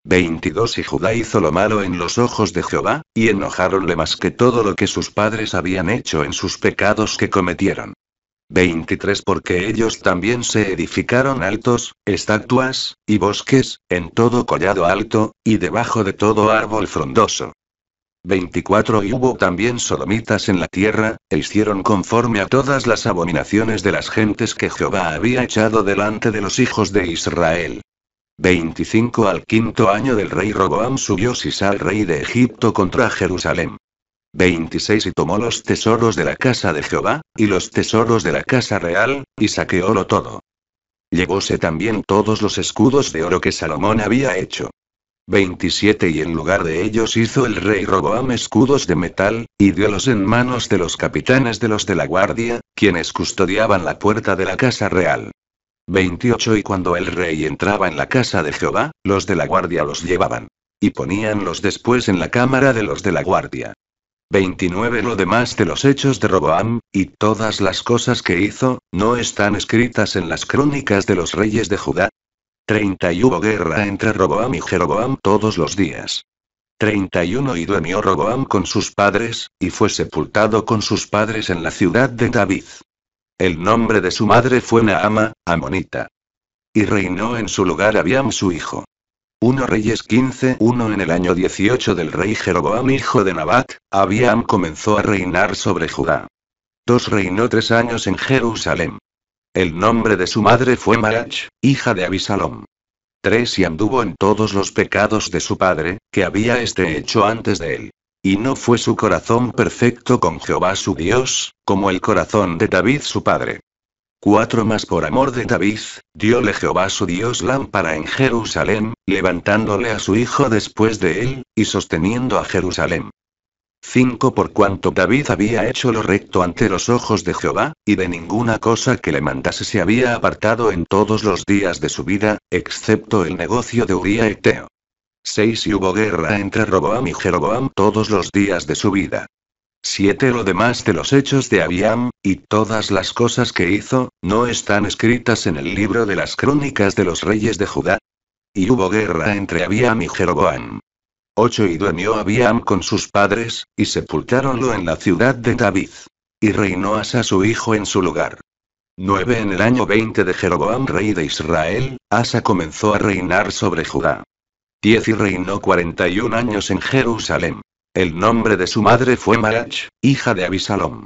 22 Y Judá hizo lo malo en los ojos de Jehová, y enojáronle más que todo lo que sus padres habían hecho en sus pecados que cometieron. 23 Porque ellos también se edificaron altos, estatuas, y bosques, en todo collado alto, y debajo de todo árbol frondoso. 24 Y hubo también sodomitas en la tierra, e hicieron conforme a todas las abominaciones de las gentes que Jehová había echado delante de los hijos de Israel. 25 al quinto año del rey Roboam subió Sisal rey de Egipto contra Jerusalén. 26 Y tomó los tesoros de la casa de Jehová, y los tesoros de la casa real, y saqueólo todo. Llevóse también todos los escudos de oro que Salomón había hecho. 27 Y en lugar de ellos hizo el rey Roboam escudos de metal, y diólos en manos de los capitanes de los de la guardia, quienes custodiaban la puerta de la casa real. 28 Y cuando el rey entraba en la casa de Jehová, los de la guardia los llevaban. Y poníanlos después en la cámara de los de la guardia. 29 Lo demás de los hechos de Roboam, y todas las cosas que hizo, ¿no están escritas en las crónicas de los reyes de Judá? 30 Y hubo guerra entre Roboam y Jeroboam todos los días. 31 Y duermió Roboam con sus padres, y fue sepultado con sus padres en la ciudad de David. El nombre de su madre fue Naama, Amonita. Y reinó en su lugar Abiam su hijo. 1 Reyes 15-1 En el año 18 del rey Jeroboam hijo de Nabat, Abiam comenzó a reinar sobre Judá. 2 reinó tres años en Jerusalén. El nombre de su madre fue Marach, hija de Abisalom. 3 Y anduvo en todos los pecados de su padre, que había este hecho antes de él y no fue su corazón perfecto con Jehová su Dios, como el corazón de David su padre. Cuatro más por amor de David, diole Jehová su Dios lámpara en Jerusalén, levantándole a su hijo después de él, y sosteniendo a Jerusalén. 5. Por cuanto David había hecho lo recto ante los ojos de Jehová, y de ninguna cosa que le mandase se había apartado en todos los días de su vida, excepto el negocio de y Teo. 6. Y hubo guerra entre Roboam y Jeroboam todos los días de su vida. 7. Lo demás de los hechos de Abiam, y todas las cosas que hizo, no están escritas en el libro de las crónicas de los reyes de Judá. Y hubo guerra entre Abiam y Jeroboam. 8. Y duermió Abiam con sus padres, y sepultáronlo en la ciudad de David. Y reinó Asa su hijo en su lugar. 9. En el año 20 de Jeroboam, rey de Israel, Asa comenzó a reinar sobre Judá. 10 y reinó 41 años en Jerusalén. El nombre de su madre fue Marach, hija de Abisalom.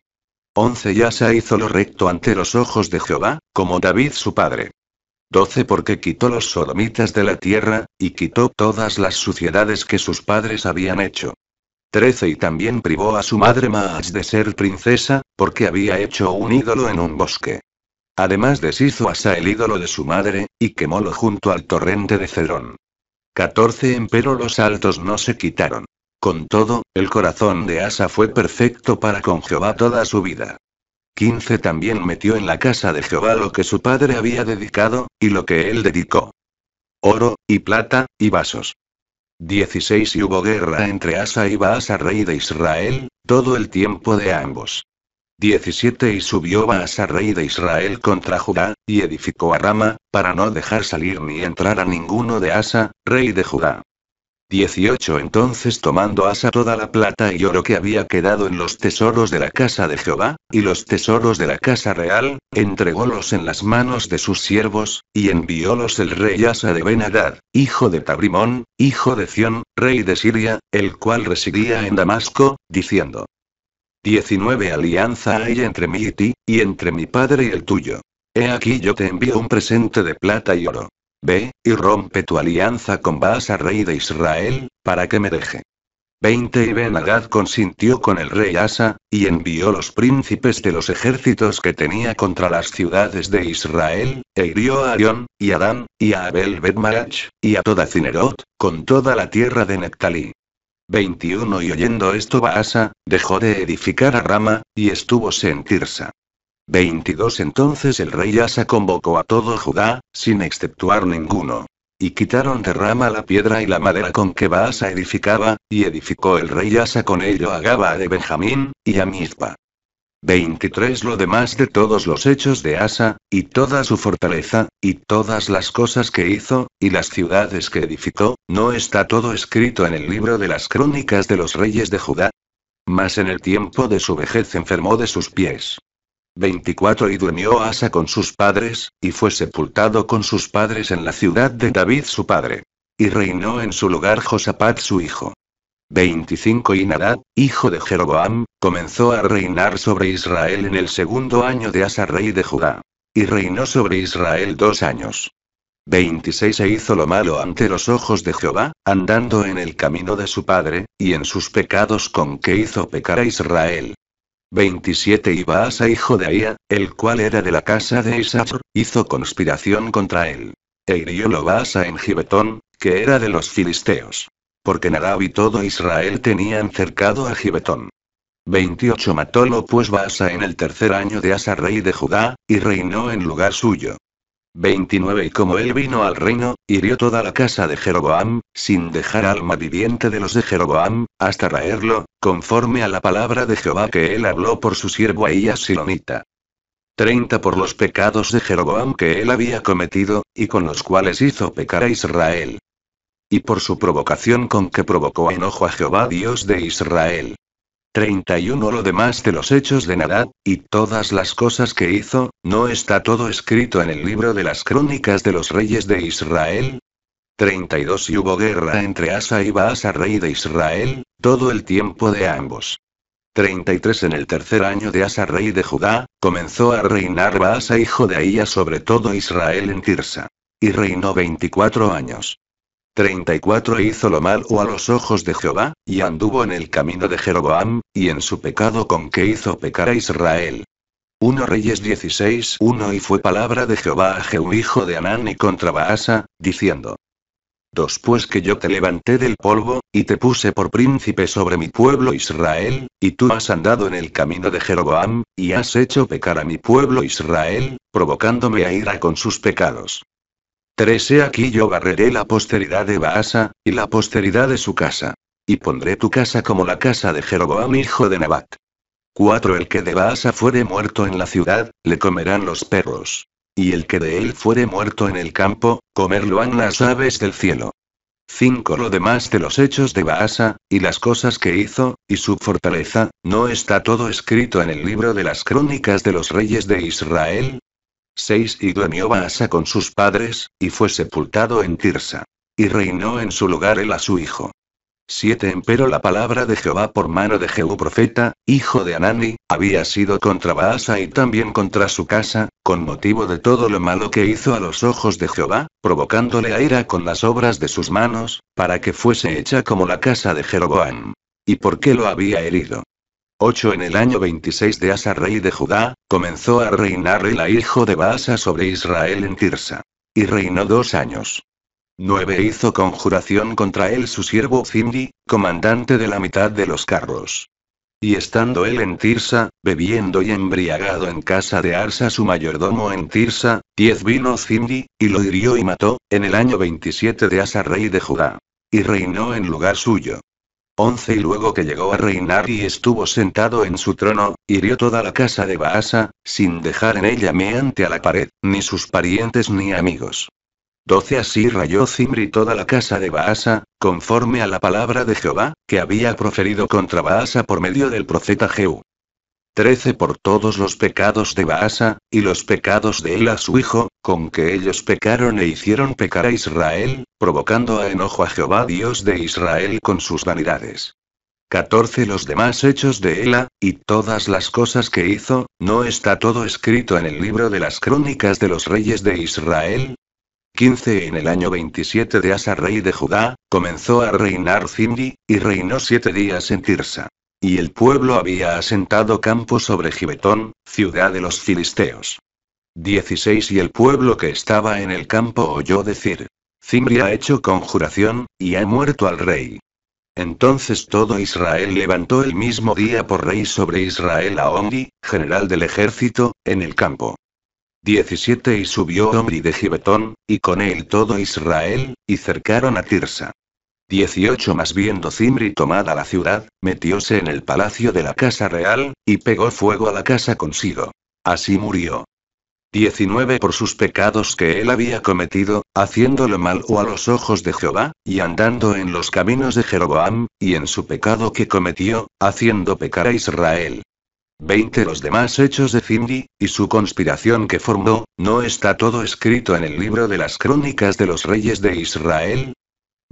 11 Asa hizo lo recto ante los ojos de Jehová, como David su padre. 12 porque quitó los sodomitas de la tierra, y quitó todas las suciedades que sus padres habían hecho. 13 y también privó a su madre Maach de ser princesa, porque había hecho un ídolo en un bosque. Además deshizo Asa el ídolo de su madre, y quemólo junto al torrente de Cerón. 14 empero los altos no se quitaron. Con todo, el corazón de Asa fue perfecto para con Jehová toda su vida. 15 también metió en la casa de Jehová lo que su padre había dedicado, y lo que él dedicó. Oro, y plata, y vasos. 16 Y hubo guerra entre Asa y Baasa rey de Israel, todo el tiempo de ambos. 17 Y subió Baasa rey de Israel contra Judá, y edificó a Rama, para no dejar salir ni entrar a ninguno de Asa, rey de Judá. 18 Entonces tomando Asa toda la plata y oro que había quedado en los tesoros de la casa de Jehová, y los tesoros de la casa real, entrególos en las manos de sus siervos, y enviólos el rey Asa de Benadad, hijo de Tabrimón, hijo de Ción, rey de Siria, el cual residía en Damasco, diciendo, 19 Alianza hay entre mí y ti, y entre mi padre y el tuyo. He aquí yo te envío un presente de plata y oro. Ve, y rompe tu alianza con Baasa rey de Israel, para que me deje. 20 Y Ben consintió con el rey Asa, y envió los príncipes de los ejércitos que tenía contra las ciudades de Israel, e hirió a Arión, y a Adán, y a Abel Betmarach, y a toda Cinerot, con toda la tierra de Neptalí. 21 y oyendo esto Baasa, dejó de edificar a Rama, y estuvo sentirse. 22 Entonces el rey Asa convocó a todo Judá, sin exceptuar ninguno. Y quitaron de Rama la piedra y la madera con que Baasa edificaba, y edificó el rey Asa con ello a Gaba de Benjamín, y a Mizpa. 23 Lo demás de todos los hechos de Asa, y toda su fortaleza, y todas las cosas que hizo, y las ciudades que edificó, ¿no está todo escrito en el libro de las crónicas de los reyes de Judá? Mas en el tiempo de su vejez enfermó de sus pies. 24 Y durmió Asa con sus padres, y fue sepultado con sus padres en la ciudad de David su padre. Y reinó en su lugar Josapat su hijo. 25 y Narad, hijo de Jeroboam, comenzó a reinar sobre Israel en el segundo año de Asa rey de Judá. Y reinó sobre Israel dos años. 26 E hizo lo malo ante los ojos de Jehová, andando en el camino de su padre, y en sus pecados con que hizo pecar a Israel. 27 Y Baasa hijo de Aía, el cual era de la casa de Isachor, hizo conspiración contra él. E lo Baasa en Gibetón, que era de los filisteos porque Nadab y todo Israel tenían cercado a Gibetón. 28 Matólo pues Basa en el tercer año de Asa rey de Judá, y reinó en lugar suyo. 29 Y como él vino al reino, hirió toda la casa de Jeroboam, sin dejar alma viviente de los de Jeroboam, hasta raerlo, conforme a la palabra de Jehová que él habló por su siervo ella Silonita. 30 Por los pecados de Jeroboam que él había cometido, y con los cuales hizo pecar a Israel, y por su provocación con que provocó enojo a Jehová Dios de Israel. 31 Lo demás de los hechos de Nadab, y todas las cosas que hizo, ¿no está todo escrito en el libro de las crónicas de los reyes de Israel? 32 Y hubo guerra entre Asa y Baasa rey de Israel, todo el tiempo de ambos. 33 En el tercer año de Asa rey de Judá, comenzó a reinar Baasa hijo de Ahía sobre todo Israel en Tirsa. Y reinó 24 años. 34 Hizo lo malo a los ojos de Jehová, y anduvo en el camino de Jeroboam, y en su pecado con que hizo pecar a Israel. 1 Reyes 16 1 Y fue palabra de Jehová a Jehú hijo de Anán y contra Baasa, diciendo, Pues que yo te levanté del polvo, y te puse por príncipe sobre mi pueblo Israel, y tú has andado en el camino de Jeroboam, y has hecho pecar a mi pueblo Israel, provocándome a ira con sus pecados. 3. aquí yo barreré la posteridad de Baasa, y la posteridad de su casa. Y pondré tu casa como la casa de Jeroboam hijo de Nabat. 4. El que de Baasa fuere muerto en la ciudad, le comerán los perros. Y el que de él fuere muerto en el campo, comerlo han las aves del cielo. 5. Lo demás de los hechos de Baasa, y las cosas que hizo, y su fortaleza, ¿no está todo escrito en el libro de las crónicas de los reyes de Israel? 6 y dueño Baasa con sus padres, y fue sepultado en Tirsa. Y reinó en su lugar él a su hijo. 7. Empero la palabra de Jehová por mano de Jehú profeta, hijo de Anani, había sido contra Baasa y también contra su casa, con motivo de todo lo malo que hizo a los ojos de Jehová, provocándole a ira con las obras de sus manos, para que fuese hecha como la casa de Jeroboam. ¿Y por qué lo había herido? 8 En el año 26 de Asa rey de Judá, comenzó a reinar el hijo de Baasa sobre Israel en Tirsa. Y reinó dos años. 9 Hizo conjuración contra él su siervo Zimri, comandante de la mitad de los carros. Y estando él en Tirsa, bebiendo y embriagado en casa de Arsa su mayordomo en Tirsa, diez vino Zimri, y lo hirió y mató, en el año 27 de Asa rey de Judá. Y reinó en lugar suyo. 11 y luego que llegó a reinar y estuvo sentado en su trono, hirió toda la casa de Baasa, sin dejar en ella meante a la pared, ni sus parientes ni amigos. 12 Así rayó Zimri toda la casa de Baasa, conforme a la palabra de Jehová, que había proferido contra Baasa por medio del profeta Jehú. 13 por todos los pecados de Baasa, y los pecados de él a su hijo, con que ellos pecaron e hicieron pecar a Israel, provocando a enojo a Jehová Dios de Israel con sus vanidades. 14 Los demás hechos de Ela, y todas las cosas que hizo, ¿no está todo escrito en el libro de las crónicas de los reyes de Israel? 15 En el año 27 de Asa rey de Judá, comenzó a reinar Zimri, y reinó siete días en Tirsa. Y el pueblo había asentado campo sobre Gibetón, ciudad de los filisteos. 16 Y el pueblo que estaba en el campo oyó decir, Zimri ha hecho conjuración, y ha muerto al rey. Entonces todo Israel levantó el mismo día por rey sobre Israel a Omri, general del ejército, en el campo. 17 Y subió Omri de Gibetón, y con él todo Israel, y cercaron a Tirsa. 18 más viendo Zimri tomada la ciudad, metióse en el palacio de la casa real, y pegó fuego a la casa consigo. Así murió. 19 por sus pecados que él había cometido, haciéndolo mal o a los ojos de Jehová, y andando en los caminos de Jeroboam, y en su pecado que cometió, haciendo pecar a Israel. 20 Los demás hechos de Zimri, y su conspiración que formó, ¿no está todo escrito en el libro de las crónicas de los reyes de Israel?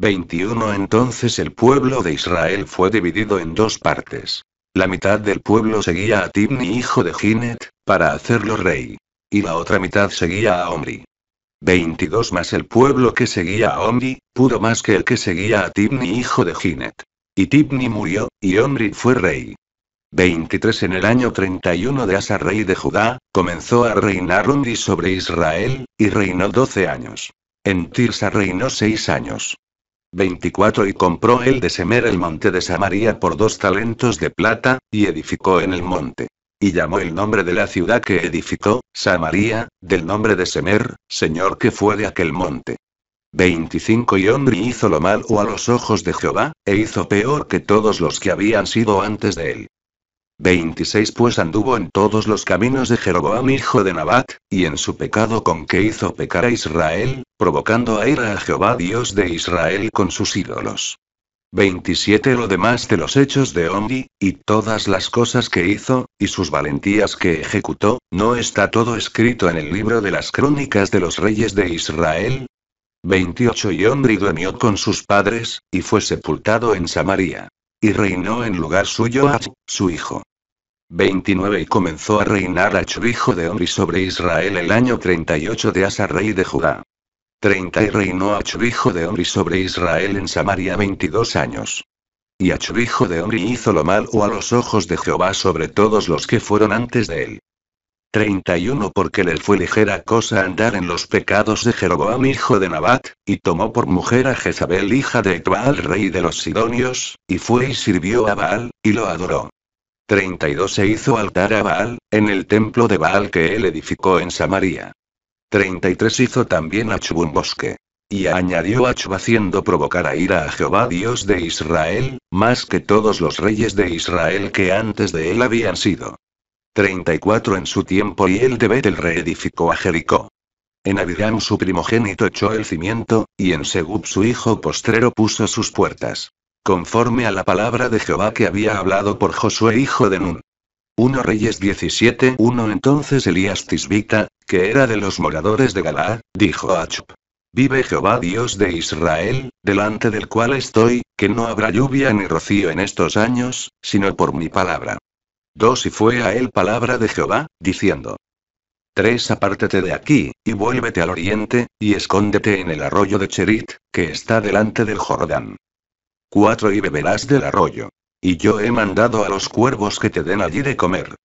21 Entonces el pueblo de Israel fue dividido en dos partes. La mitad del pueblo seguía a Tibni hijo de Ginet, para hacerlo rey. Y la otra mitad seguía a Omri. 22 más el pueblo que seguía a Omri, pudo más que el que seguía a Tibni hijo de Ginet. Y Tibni murió, y Omri fue rey. 23 En el año 31 de Asa rey de Judá, comenzó a reinar Omri sobre Israel, y reinó 12 años. En Tirsa reinó 6 años. 24 y compró el de Semer el monte de Samaria por dos talentos de plata, y edificó en el monte. Y llamó el nombre de la ciudad que edificó, Samaria, del nombre de Semer, señor que fue de aquel monte. 25 Y hombre hizo lo malo a los ojos de Jehová, e hizo peor que todos los que habían sido antes de él. 26 Pues anduvo en todos los caminos de Jeroboam hijo de Nabat, y en su pecado con que hizo pecar a Israel, provocando a ira a Jehová Dios de Israel con sus ídolos. 27 Lo demás de los hechos de Omri, y todas las cosas que hizo, y sus valentías que ejecutó, ¿no está todo escrito en el libro de las crónicas de los reyes de Israel? 28 Y Omri durmió con sus padres, y fue sepultado en Samaria. Y reinó en lugar suyo Ach, su hijo. 29 y comenzó a reinar Achur hijo de Omri sobre Israel el año 38 de Asa rey de Judá. 30 y reinó Achur hijo de Omri sobre Israel en Samaria 22 años. Y Achur hijo de Omri hizo lo malo a los ojos de Jehová sobre todos los que fueron antes de él. 31 Porque le fue ligera cosa andar en los pecados de Jeroboam hijo de Nabat, y tomó por mujer a Jezabel hija de Etbaal rey de los Sidonios, y fue y sirvió a Baal, y lo adoró. 32 se hizo altar a Baal, en el templo de Baal que él edificó en Samaria. 33 hizo también a Chub un bosque. Y añadió a Chub haciendo provocar a ira a Jehová Dios de Israel, más que todos los reyes de Israel que antes de él habían sido. 34 En su tiempo y el de Betel reedificó a Jericó. En Abiram su primogénito echó el cimiento, y en Segub su hijo postrero puso sus puertas conforme a la palabra de Jehová que había hablado por Josué hijo de Nun. 1 Reyes 17 1 Entonces Elías Tisbita, que era de los moradores de Galaad, dijo a Achub. Vive Jehová Dios de Israel, delante del cual estoy, que no habrá lluvia ni rocío en estos años, sino por mi palabra. 2 Y fue a él palabra de Jehová, diciendo. 3 Apártate de aquí, y vuélvete al oriente, y escóndete en el arroyo de Cherit, que está delante del Jordán. 4 y beberás del arroyo. Y yo he mandado a los cuervos que te den allí de comer.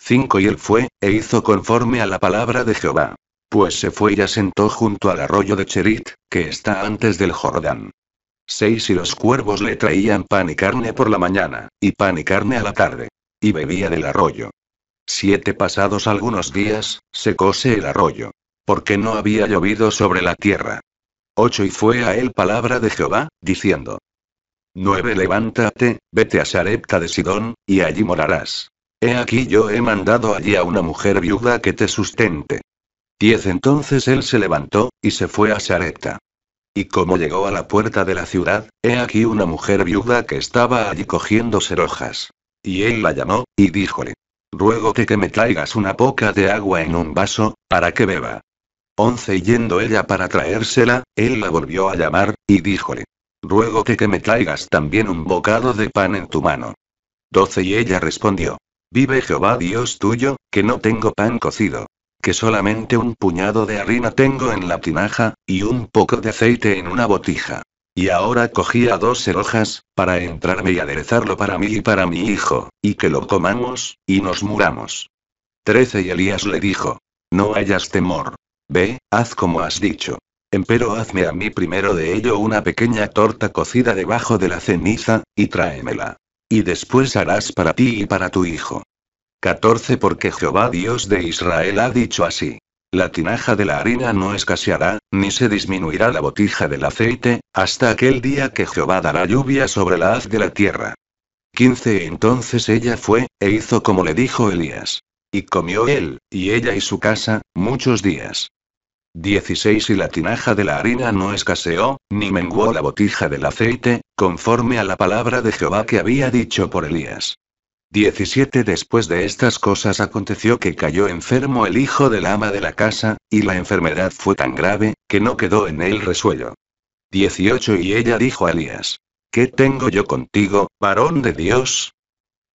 5 Y él fue, e hizo conforme a la palabra de Jehová. Pues se fue y asentó junto al arroyo de Cherit, que está antes del Jordán. 6 Y los cuervos le traían pan y carne por la mañana, y pan y carne a la tarde. Y bebía del arroyo. 7 Pasados algunos días, secóse el arroyo. Porque no había llovido sobre la tierra. 8 Y fue a él palabra de Jehová, diciendo, 9. Levántate, vete a Sarepta de Sidón, y allí morarás. He aquí yo he mandado allí a una mujer viuda que te sustente. 10. Entonces él se levantó, y se fue a Sarepta. Y como llegó a la puerta de la ciudad, he aquí una mujer viuda que estaba allí cogiendo serojas. Y él la llamó, y díjole, Ruégote que me traigas una poca de agua en un vaso, para que beba. 11 yendo ella para traérsela, él la volvió a llamar, y díjole, Ruego que me traigas también un bocado de pan en tu mano. 12 Y ella respondió. Vive Jehová Dios tuyo, que no tengo pan cocido. Que solamente un puñado de harina tengo en la tinaja, y un poco de aceite en una botija. Y ahora cogía dos hojas, para entrarme y aderezarlo para mí y para mi hijo, y que lo comamos, y nos muramos. 13 Y Elías le dijo. No hayas temor. Ve, haz como has dicho. Empero hazme a mí primero de ello una pequeña torta cocida debajo de la ceniza, y tráemela. Y después harás para ti y para tu hijo. 14 Porque Jehová Dios de Israel ha dicho así. La tinaja de la harina no escaseará, ni se disminuirá la botija del aceite, hasta aquel día que Jehová dará lluvia sobre la haz de la tierra. 15 Entonces ella fue, e hizo como le dijo Elías. Y comió él, y ella y su casa, muchos días. 16 Y la tinaja de la harina no escaseó, ni menguó la botija del aceite, conforme a la palabra de Jehová que había dicho por Elías. 17 Después de estas cosas aconteció que cayó enfermo el hijo del ama de la casa, y la enfermedad fue tan grave, que no quedó en él resuello. 18 Y ella dijo a Elías, ¿Qué tengo yo contigo, varón de Dios?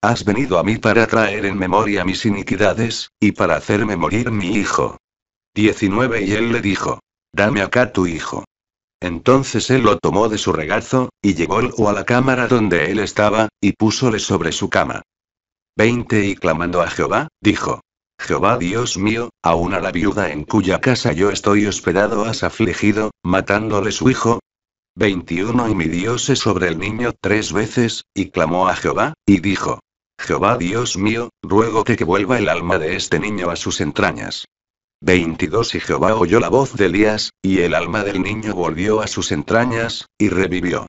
Has venido a mí para traer en memoria mis iniquidades, y para hacerme morir mi hijo. 19 y él le dijo, dame acá tu hijo. Entonces él lo tomó de su regazo, y llevólo a la cámara donde él estaba, y púsole sobre su cama. 20 Y clamando a Jehová, dijo, Jehová Dios mío, aún a la viuda en cuya casa yo estoy hospedado has afligido, matándole su hijo. 21 Y midióse sobre el niño tres veces, y clamó a Jehová, y dijo, Jehová Dios mío, ruego que vuelva el alma de este niño a sus entrañas. 22 Y Jehová oyó la voz de Elías, y el alma del niño volvió a sus entrañas, y revivió.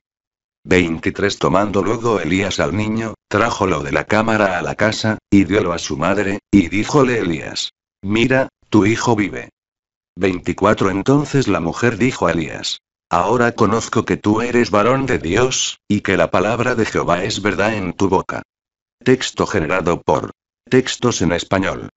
23 Tomando luego Elías al niño, trájolo de la cámara a la casa, y diólo a su madre, y díjole Elías, Mira, tu hijo vive. 24 Entonces la mujer dijo a Elías, Ahora conozco que tú eres varón de Dios, y que la palabra de Jehová es verdad en tu boca. Texto generado por Textos en español.